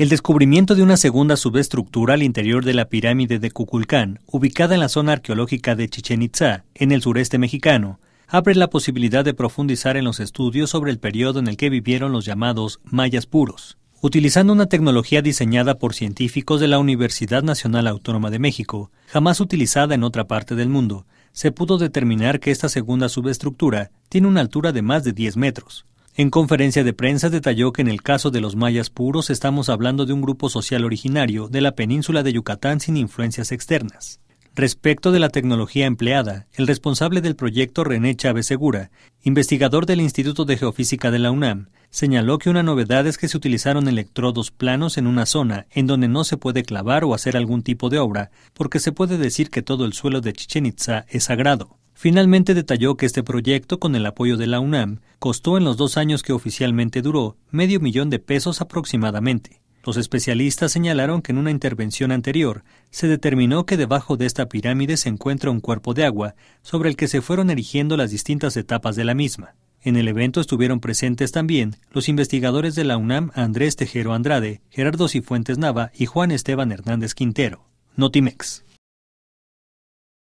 El descubrimiento de una segunda subestructura al interior de la pirámide de Cuculcán, ubicada en la zona arqueológica de Chichen Itzá, en el sureste mexicano, abre la posibilidad de profundizar en los estudios sobre el periodo en el que vivieron los llamados mayas puros, utilizando una tecnología diseñada por científicos de la Universidad Nacional Autónoma de México, jamás utilizada en otra parte del mundo, se pudo determinar que esta segunda subestructura tiene una altura de más de 10 metros. En conferencia de prensa detalló que en el caso de los mayas puros estamos hablando de un grupo social originario de la península de Yucatán sin influencias externas. Respecto de la tecnología empleada, el responsable del proyecto René Chávez Segura, investigador del Instituto de Geofísica de la UNAM, señaló que una novedad es que se utilizaron electrodos planos en una zona en donde no se puede clavar o hacer algún tipo de obra, porque se puede decir que todo el suelo de Chichen Itza es sagrado. Finalmente detalló que este proyecto, con el apoyo de la UNAM, costó en los dos años que oficialmente duró medio millón de pesos aproximadamente. Los especialistas señalaron que en una intervención anterior se determinó que debajo de esta pirámide se encuentra un cuerpo de agua sobre el que se fueron erigiendo las distintas etapas de la misma. En el evento estuvieron presentes también los investigadores de la UNAM Andrés Tejero Andrade, Gerardo Cifuentes Nava y Juan Esteban Hernández Quintero. Notimex.